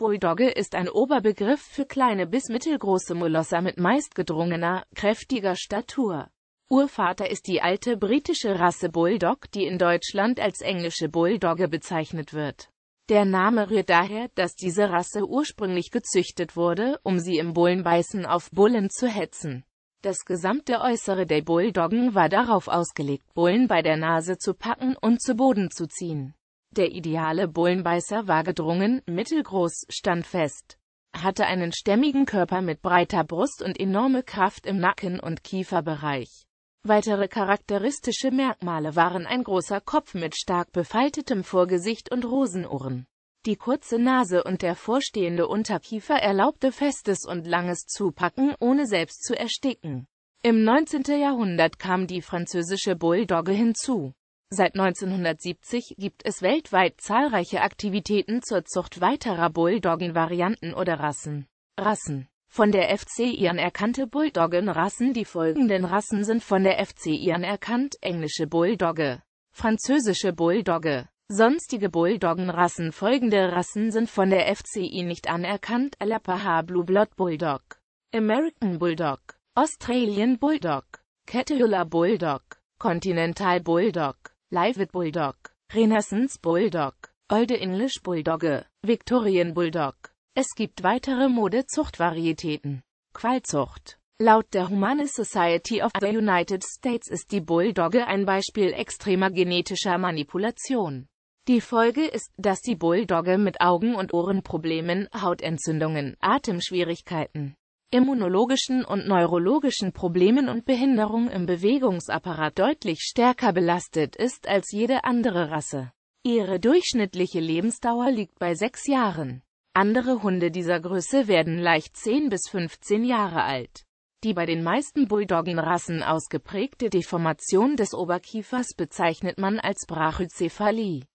Bulldogge ist ein Oberbegriff für kleine bis mittelgroße Molosser mit meist gedrungener, kräftiger Statur. Urvater ist die alte britische Rasse Bulldog, die in Deutschland als englische Bulldogge bezeichnet wird. Der Name rührt daher, dass diese Rasse ursprünglich gezüchtet wurde, um sie im Bullenbeißen auf Bullen zu hetzen. Das gesamte Äußere der Bulldoggen war darauf ausgelegt, Bullen bei der Nase zu packen und zu Boden zu ziehen. Der ideale Bullenbeißer war gedrungen, mittelgroß, standfest, hatte einen stämmigen Körper mit breiter Brust und enorme Kraft im Nacken- und Kieferbereich. Weitere charakteristische Merkmale waren ein großer Kopf mit stark befaltetem Vorgesicht und Rosenohren. Die kurze Nase und der vorstehende Unterkiefer erlaubte festes und langes Zupacken, ohne selbst zu ersticken. Im 19. Jahrhundert kam die französische Bulldogge hinzu. Seit 1970 gibt es weltweit zahlreiche Aktivitäten zur Zucht weiterer Bulldoggen-Varianten oder Rassen. Rassen Von der FC Ian erkannte Bulldoggen-Rassen Die folgenden Rassen sind von der FC Ian erkannt, englische Bulldogge, französische Bulldogge, sonstige Bulldoggen-Rassen Folgende Rassen sind von der FCI nicht anerkannt, Alapaha Blue Blood Bulldog, American Bulldog, Australian Bulldog, Catahoula Bulldog, Continental Bulldog, Livid Bulldog, Renaissance Bulldog, Old English Bulldogge, Victorian Bulldog. Es gibt weitere Modezuchtvarietäten. Qualzucht. Laut der Humane Society of the United States ist die Bulldogge ein Beispiel extremer genetischer Manipulation. Die Folge ist, dass die Bulldogge mit Augen- und Ohrenproblemen, Hautentzündungen, Atemschwierigkeiten, immunologischen und neurologischen Problemen und Behinderung im Bewegungsapparat deutlich stärker belastet ist als jede andere Rasse. Ihre durchschnittliche Lebensdauer liegt bei sechs Jahren. Andere Hunde dieser Größe werden leicht 10 bis 15 Jahre alt. Die bei den meisten Bulldoggenrassen ausgeprägte Deformation des Oberkiefers bezeichnet man als Brachycephalie.